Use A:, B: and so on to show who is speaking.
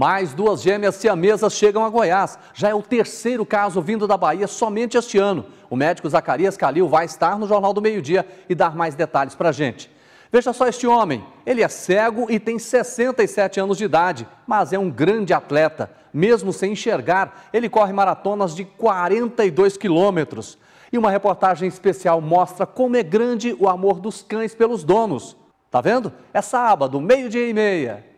A: Mais duas gêmeas siamesas chegam a Goiás. Já é o terceiro caso vindo da Bahia somente este ano. O médico Zacarias Calil vai estar no Jornal do Meio Dia e dar mais detalhes para a gente. Veja só este homem. Ele é cego e tem 67 anos de idade, mas é um grande atleta. Mesmo sem enxergar, ele corre maratonas de 42 quilômetros. E uma reportagem especial mostra como é grande o amor dos cães pelos donos. Tá vendo? É sábado, meio-dia e meia.